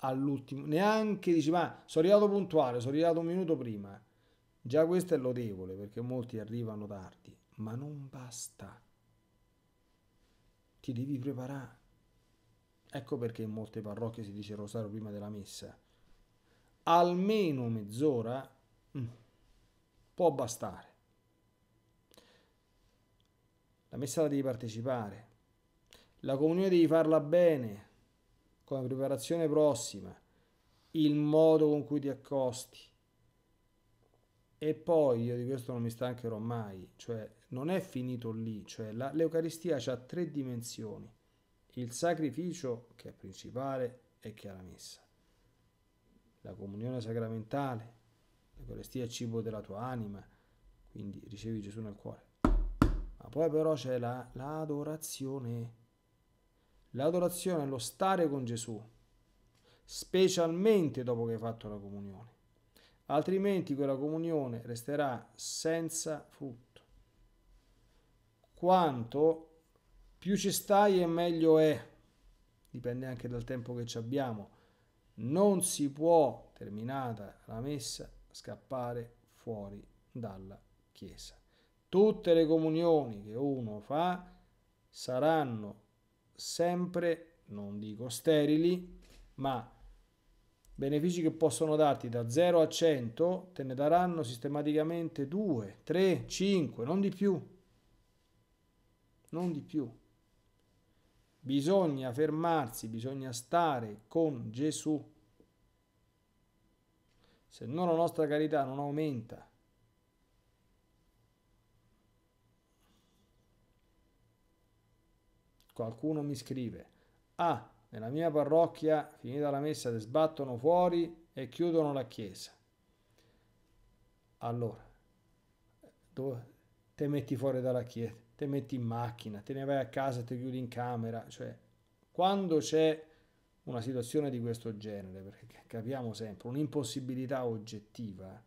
all'ultimo, neanche dici ma sono arrivato puntuale, sono arrivato un minuto prima. Già questo è lodevole perché molti arrivano tardi, ma non basta ti devi preparare. Ecco perché in molte parrocchie si dice il rosario prima della messa. Almeno mezz'ora mm, può bastare. La messa la devi partecipare. La comunione devi farla bene, con la preparazione prossima, il modo con cui ti accosti. E poi io di questo non mi stancherò mai, cioè non è finito lì, cioè la, l'Eucaristia ha tre dimensioni, il sacrificio che è principale e che è la messa, la comunione sacramentale, l'Eucaristia è il cibo della tua anima, quindi ricevi Gesù nel cuore, ma poi però c'è la, l'adorazione, l'adorazione è lo stare con Gesù, specialmente dopo che hai fatto la comunione, altrimenti quella comunione resterà senza frutto quanto più ci stai e meglio è. Dipende anche dal tempo che ci abbiamo. Non si può, terminata la messa, scappare fuori dalla Chiesa. Tutte le comunioni che uno fa saranno sempre, non dico sterili, ma benefici che possono darti da 0 a 100 te ne daranno sistematicamente 2, 3, 5, non di più non di più. Bisogna fermarsi, bisogna stare con Gesù. Se no la nostra carità non aumenta. Qualcuno mi scrive, ah, nella mia parrocchia, finita la messa, le sbattono fuori e chiudono la chiesa. Allora, dove te metti fuori dalla chiesa? te metti in macchina, te ne vai a casa, te chiudi in camera, cioè quando c'è una situazione di questo genere, perché capiamo sempre, un'impossibilità oggettiva,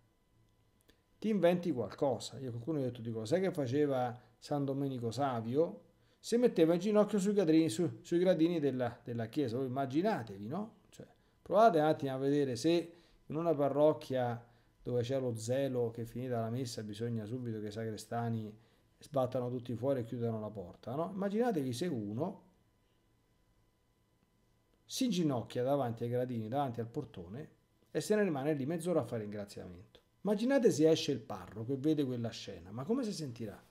ti inventi qualcosa. Io qualcuno ha detto, dico, sai che faceva San Domenico Savio? Si metteva in ginocchio sui gradini, su, sui gradini della, della, chiesa, Voi immaginatevi, no? Cioè, provate un attimo a vedere se in una parrocchia dove c'è lo zelo che è finita la messa bisogna subito che i sagrestani sbattano tutti fuori e chiudono la porta, no? Immaginatevi se uno si ginocchia davanti ai gradini, davanti al portone e se ne rimane lì mezz'ora a fare ringraziamento. Immaginate se esce il parroco e vede quella scena, ma come si sentirà?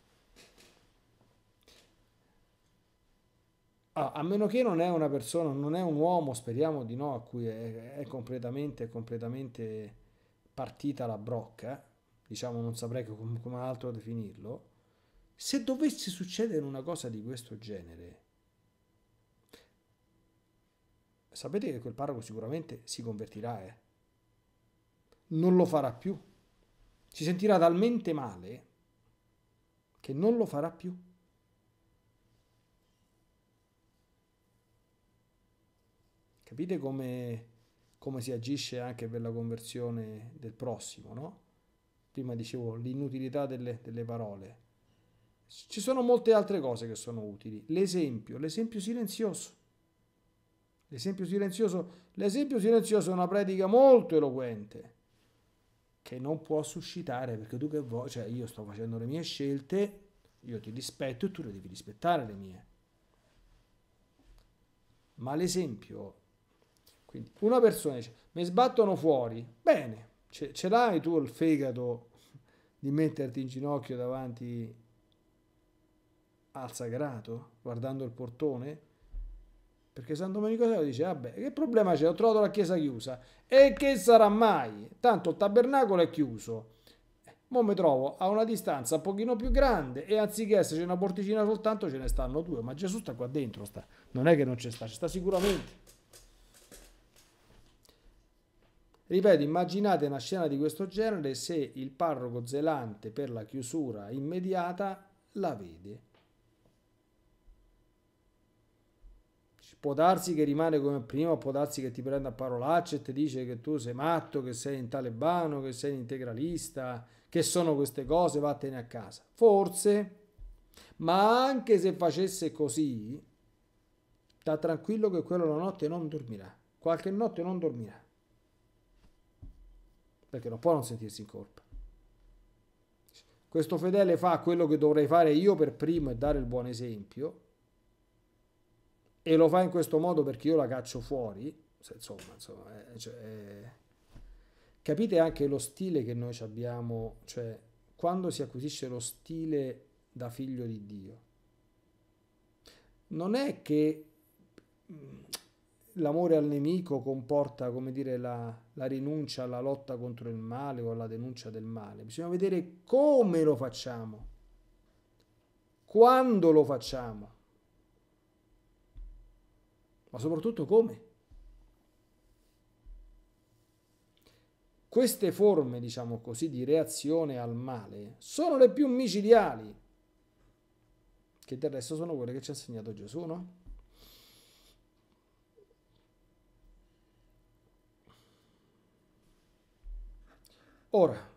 Ah, a meno che non è una persona, non è un uomo, speriamo di no, a cui è, è completamente, completamente partita la brocca, diciamo non saprei come altro definirlo, se dovesse succedere una cosa di questo genere, sapete che quel parroco sicuramente si convertirà, eh? non lo farà più, si sentirà talmente male che non lo farà più. Capite come, come si agisce anche per la conversione del prossimo, no? Prima dicevo l'inutilità delle, delle parole ci sono molte altre cose che sono utili. L'esempio, l'esempio silenzioso. L'esempio silenzioso, l'esempio silenzioso è una predica molto eloquente che non può suscitare perché tu che vuoi, cioè io sto facendo le mie scelte, io ti rispetto e tu le devi rispettare le mie. Ma l'esempio, quindi una persona dice mi sbattono fuori, bene, ce, ce l'hai tu il fegato di metterti in ginocchio davanti al sagrato, guardando il portone? Perché San Domenico Seo dice, vabbè, che problema c'è? Ho trovato la chiesa chiusa. E che sarà mai? Tanto il tabernacolo è chiuso. Eh, mo mi trovo a una distanza un pochino più grande e anziché esserci una porticina soltanto ce ne stanno due, ma Gesù sta qua dentro, sta. non è che non c'è sta, ci sta sicuramente. Ripeto, immaginate una scena di questo genere se il parroco zelante per la chiusura immediata la vede. può darsi che rimane come prima, può darsi che ti prenda a parolacce e ti dice che tu sei matto, che sei in talebano, che sei un integralista, che sono queste cose, vattene a casa. Forse, ma anche se facesse così, sta tranquillo che quella notte non dormirà. Qualche notte non dormirà. Perché non può non sentirsi in colpa. Questo fedele fa quello che dovrei fare io per primo e dare il buon esempio e lo fa in questo modo perché io la caccio fuori, insomma, insomma eh, cioè, eh, capite anche lo stile che noi abbiamo, cioè quando si acquisisce lo stile da figlio di Dio, non è che mm, l'amore al nemico comporta, come dire, la, la rinuncia alla lotta contro il male o alla denuncia del male, bisogna vedere come lo facciamo, quando lo facciamo ma soprattutto come. Queste forme, diciamo così, di reazione al male sono le più micidiali, che del resto sono quelle che ci ha insegnato Gesù, no? Ora,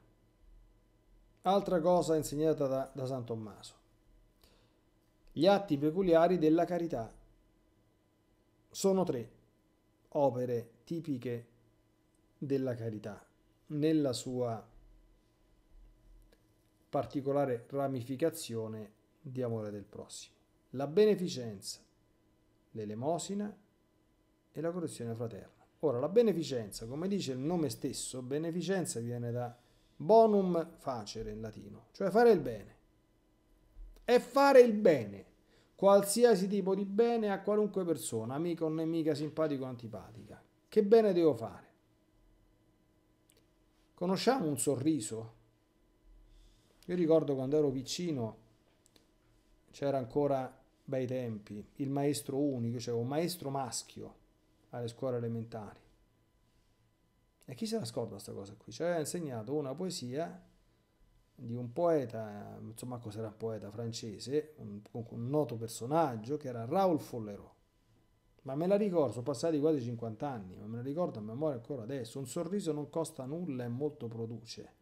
altra cosa insegnata da, da San Tommaso, gli atti peculiari della carità sono tre opere tipiche della carità nella sua particolare ramificazione di amore del prossimo. La beneficenza, l'elemosina e la correzione fraterna. Ora, la beneficenza, come dice il nome stesso, beneficenza viene da bonum facere in latino, cioè fare il bene. È fare il bene qualsiasi tipo di bene a qualunque persona, amico o nemica, simpatico o antipatica. Che bene devo fare? Conosciamo un sorriso? Io ricordo quando ero piccino, c'era ancora bei tempi, il maestro unico, cioè un maestro maschio alle scuole elementari. E chi se la scorda questa cosa qui? Ci aveva insegnato una poesia di un poeta, insomma cos'era un poeta francese, un, un noto personaggio che era Raoul Follerot. Ma me la ricordo, sono passati quasi 50 anni, ma me la ricordo a memoria ancora adesso. Un sorriso non costa nulla e molto produce.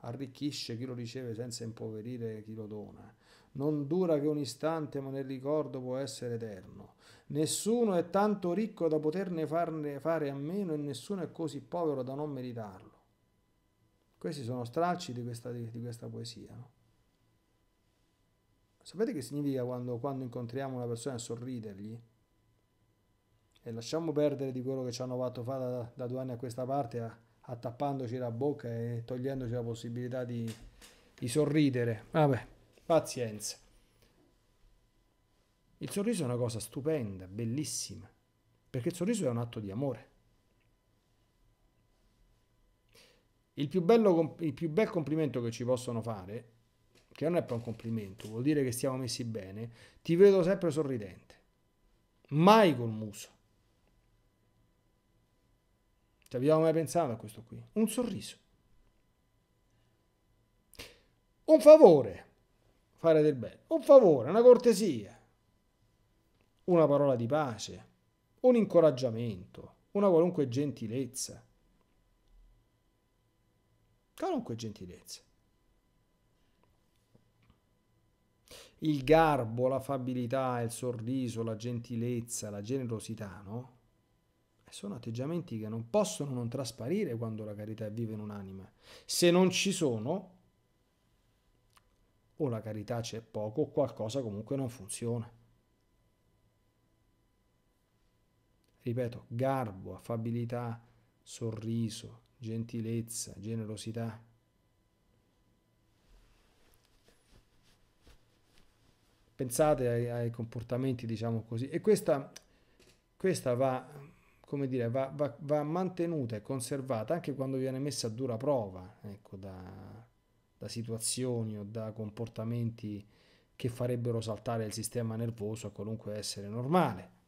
Arricchisce chi lo riceve senza impoverire chi lo dona. Non dura che un istante, ma nel ricordo può essere eterno. Nessuno è tanto ricco da poterne farne fare a meno e nessuno è così povero da non meritarlo. Questi sono stracci di questa, di, di questa poesia. No? Sapete che significa quando, quando incontriamo una persona e sorridergli? E lasciamo perdere di quello che ci hanno fatto fare da, da due anni a questa parte, a, a, la bocca e togliendoci la possibilità di, di sorridere. Vabbè, pazienza. Il sorriso è una cosa stupenda, bellissima, perché il sorriso è un atto di amore. Il più, bello, il più bel complimento che ci possono fare, che non è poi un complimento, vuol dire che stiamo messi bene, ti vedo sempre sorridente, mai col muso. Ci abbiamo mai pensato a questo qui? Un sorriso. Un favore, fare del bene, un favore, una cortesia, una parola di pace, un incoraggiamento, una qualunque gentilezza qualunque gentilezza. Il garbo, l'affabilità, il sorriso, la gentilezza, la generosità, no? Eh, sono atteggiamenti che non possono non trasparire quando la carità vive in un'anima. Se non ci sono, o la carità c'è poco, o qualcosa comunque non funziona. Ripeto, garbo, affabilità, sorriso, gentilezza, generosità. Pensate ai, ai comportamenti, diciamo così, e questa, questa va, come dire, va, va, va, mantenuta e conservata anche quando viene messa a dura prova, ecco, da, da situazioni o da comportamenti che farebbero saltare il sistema nervoso a qualunque essere normale.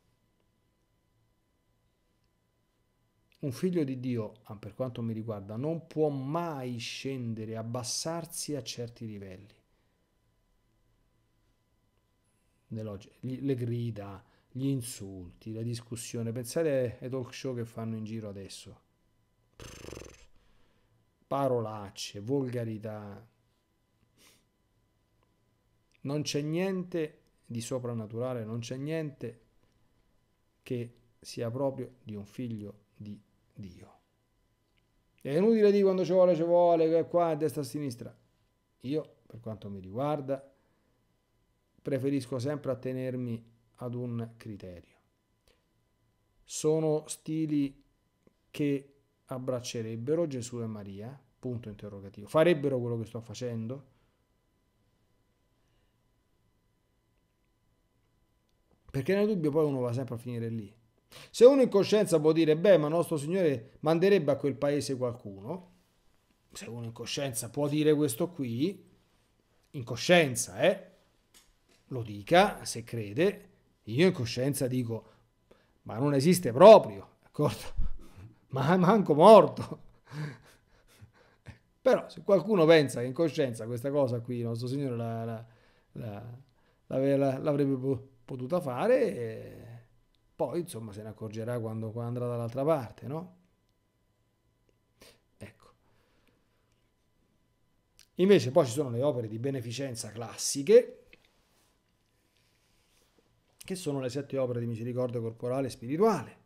Un figlio di Dio, ah, per quanto mi riguarda, non può mai scendere, abbassarsi a certi livelli. Le grida, gli insulti, la discussione. Pensate ai talk show che fanno in giro adesso. Parolacce, volgarità. Non c'è niente di soprannaturale, non c'è niente che sia proprio di un figlio di Dio. Dio. È inutile dire quando ci vuole, ci vuole, qua, a destra, a sinistra. Io, per quanto mi riguarda, preferisco sempre attenermi ad un criterio. Sono stili che abbraccerebbero Gesù e Maria? Punto interrogativo. Farebbero quello che sto facendo? Perché nel dubbio poi uno va sempre a finire lì. Se uno in coscienza può dire, beh, ma nostro Signore manderebbe a quel paese qualcuno, se uno in coscienza può dire questo qui, in coscienza, eh, lo dica se crede, io in coscienza dico, ma non esiste proprio, d'accordo? Ma manco morto. Però se qualcuno pensa che in coscienza questa cosa qui, nostro Signore la, la, la, l'avrebbe potuta fare... Eh, poi, insomma, se ne accorgerà quando, quando andrà dall'altra parte, no? Ecco. Invece poi ci sono le opere di beneficenza classiche, che sono le sette opere di misericordia corporale e spirituale.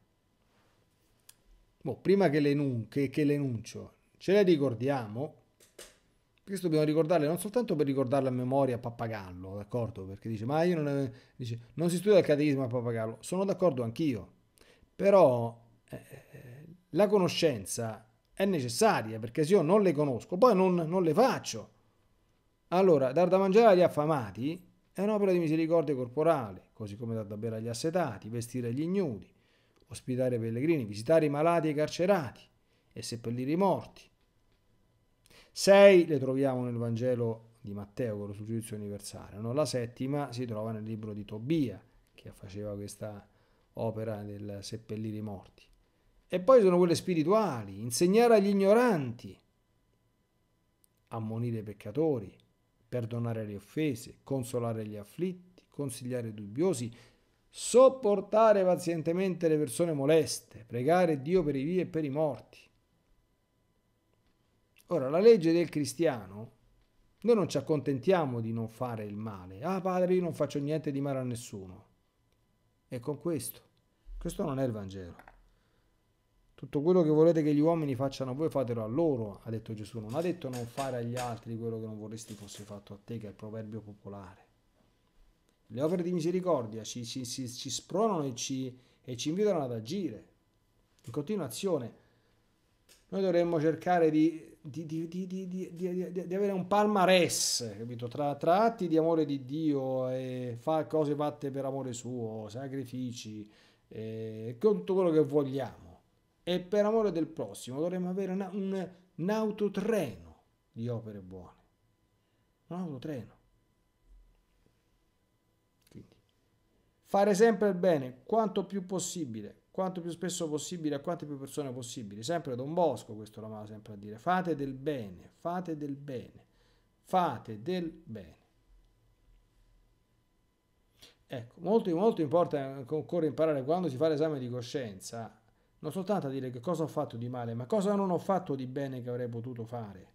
Boh, prima che le, che, che le enuncio, ce le ricordiamo questo dobbiamo ricordarle non soltanto per ricordarle a memoria a Pappagallo, d'accordo? Perché dice, ma io non, è... dice, non si studia il catechismo a Pappagallo. Sono d'accordo anch'io, però eh, eh la conoscenza è necessaria, perché se io non le conosco, poi non, non le faccio. Allora, dar da mangiare agli affamati è un'opera di misericordia corporale, così come dar da bere agli assetati, vestire gli ignudi, ospitare i pellegrini, visitare i malati e i carcerati e seppellire i morti sei le troviamo nel Vangelo di Matteo con lo suggerizio universale, no? la settima si trova nel libro di Tobia che faceva questa opera del seppellire i morti. E poi sono quelle spirituali, insegnare agli ignoranti, ammonire i peccatori, perdonare le offese, consolare gli afflitti, consigliare i dubbiosi, sopportare pazientemente le persone moleste, pregare Dio per i vivi e per i morti. Ora, la legge del cristiano, noi non ci accontentiamo di non fare il male. Ah, padre, io non faccio niente di male a nessuno. E con questo, questo non è il Vangelo. Tutto quello che volete che gli uomini facciano a voi, fatelo a loro, ha detto Gesù. Non ha detto non fare agli altri quello che non vorresti fosse fatto a te, che è il proverbio popolare. Le opere di misericordia ci, ci, ci, ci spronano e ci, e ci invitano ad agire. In continuazione, noi dovremmo cercare di di, di, di, di, avere un palmarès, capito? Tra, tra atti di amore di Dio e fa cose fatte per amore suo, sacrifici, eh, tutto quello che vogliamo. E per amore del prossimo dovremmo avere una, un, un autotreno di opere buone. Un autotreno. Quindi, fare sempre il bene, quanto più possibile, quanto più spesso possibile a quante più persone possibile. Sempre Don Bosco questo l'amava sempre a dire. Fate del bene, fate del bene, fate del bene. Ecco, molto, molto importa, eh, occorre imparare quando si fa l'esame di coscienza, non soltanto a dire che cosa ho fatto di male, ma cosa non ho fatto di bene che avrei potuto fare.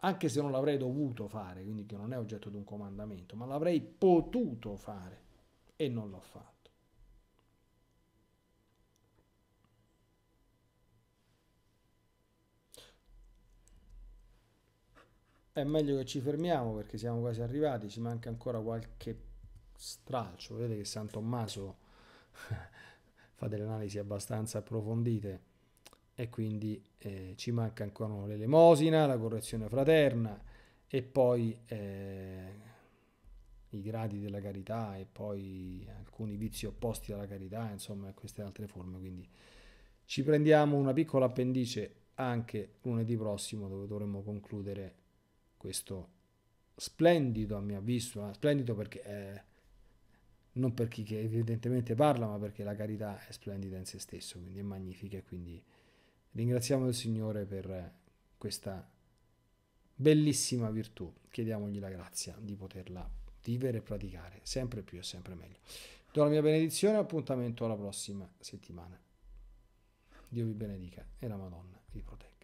Anche se non l'avrei dovuto fare, quindi che non è oggetto di un comandamento, ma l'avrei potuto fare e non l'ho fatto. è meglio che ci fermiamo perché siamo quasi arrivati, ci manca ancora qualche stralcio, vedete che San Tommaso fa delle analisi abbastanza approfondite e quindi eh, ci manca ancora l'elemosina, la correzione fraterna e poi eh, i gradi della carità e poi alcuni vizi opposti alla carità, insomma queste altre forme, quindi ci prendiamo una piccola appendice anche lunedì prossimo dove dovremo concludere questo splendido a mio avviso, splendido perché è, eh, non per chi che evidentemente parla, ma perché la carità è splendida in se stesso, quindi è magnifica. Quindi ringraziamo il Signore per questa bellissima virtù. Chiediamogli la grazia di poterla vivere e praticare sempre più e sempre meglio. Do la mia benedizione appuntamento alla prossima settimana. Dio vi benedica e la Madonna vi protegga.